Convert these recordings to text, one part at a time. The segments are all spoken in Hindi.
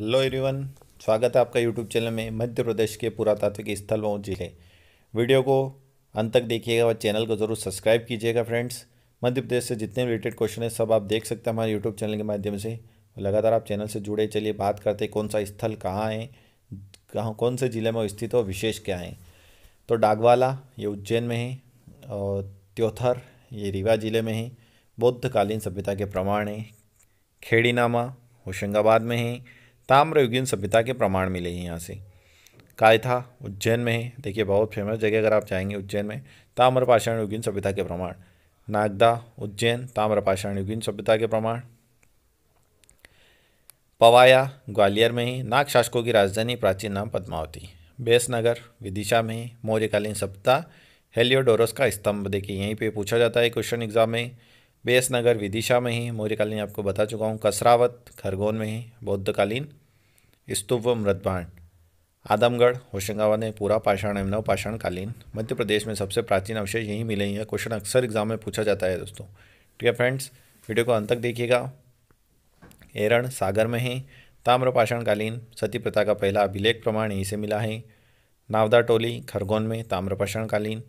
हेलो एवरीवन स्वागत है आपका यूट्यूब चैनल में मध्य प्रदेश के पुरातात्विक स्थल व जिले वीडियो को अंत तक देखिएगा और चैनल को ज़रूर सब्सक्राइब कीजिएगा फ्रेंड्स मध्य प्रदेश से जितने रिलेटेड क्वेश्चन है सब आप देख सकते हैं हमारे यूट्यूब चैनल के माध्यम से लगातार आप चैनल से जुड़े चलिए बात करते कौन सा स्थल कहाँ है कहाँ कौन से ज़िले में स्थित हो विशेष क्या है तो डागवाला ये उज्जैन में है और त्योथर ये रीवा ज़िले में है बौद्धकालीन सभ्यता के प्रमाण हैं खेड़ीनामा होशंगाबाद में है ताम्रयुगीन सभ्यता के प्रमाण मिले हैं यहाँ से कायथा उज्जैन में है देखिए बहुत फेमस जगह अगर आप जाएंगे उज्जैन में ताम्रपाषाण युगीन सभ्यता के प्रमाण नागदा उज्जैन ताम्रपाषाण युगीन सभ्यता के प्रमाण पवाया ग्वालियर में ही नाग शासकों की राजधानी प्राचीन नाम पद्मावती बेसनगर विदिशा में मौर्यकालीन सभ्यता हेलियोडोरस का स्तंभ देखिए यहीं पे पूछा जाता है क्वेश्चन एग्जाम में बेसनगर विदिशा में ही मौर्यकालीन आपको बता चुका हूँ कसरावत खरगोन में ही बौद्धकालीन स्तूप व मृदभांड आदमगढ़ होशंगाबाद में पूरा पाषाण एवं नवपाषाणकालीन मध्य प्रदेश में सबसे प्राचीन अवशेष यही मिले हैं क्वेश्चन अक्सर एग्जाम में पूछा जाता है दोस्तों ठीक है फ्रेंड्स वीडियो को अंत तक देखिएगा एरण सागर में है कालीन सती प्रथा का पहला अभिलेख प्रमाण यहीं से मिला है नावदा टोली खरगोन में ताम्रपाषाणकालीन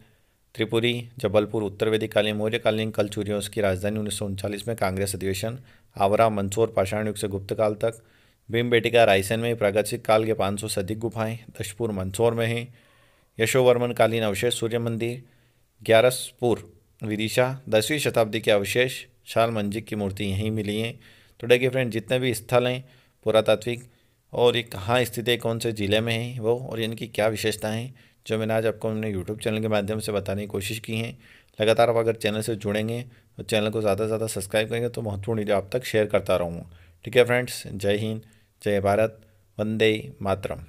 त्रिपुरी जबलपुर उत्तर वैदिक कालीन मौर्यकालीन कलचूरियों की राजधानी उन्नीस में कांग्रेस अधिवेशन आवरा मंदसौर पाषाण युग से गुप्तकाल तक भीम बेटिका रायसेन में प्रागैतिक काल के 500 से अधिक गुफाएं दशपुर मंदसौर में हैं यशोवर्मन कालीन अवशेष सूर्य मंदिर ग्यारसपुर विदिशा दसवीं शताब्दी के अवशेष शाल मंजिक की मूर्ति यहीं मिली हैं तो डे फ्रेंड जितने भी स्थल हैं पुरातात्विक और ये कहाँ स्थित है कौन से ज़िले में है वो और इनकी क्या विशेषताएँ हैं जो मैंने आज आपको हमने यूट्यूब चैनल के माध्यम से बताने की कोशिश की है लगातार आप अगर चैनल से जुड़ेंगे और तो चैनल को ज़्यादा से ज़्यादा सब्सक्राइब करेंगे तो महत्वपूर्ण वीडियो आप तक शेयर करता रहूँगा ठीक है फ्रेंड्स जय हिंद जय भारत वंदे मातरम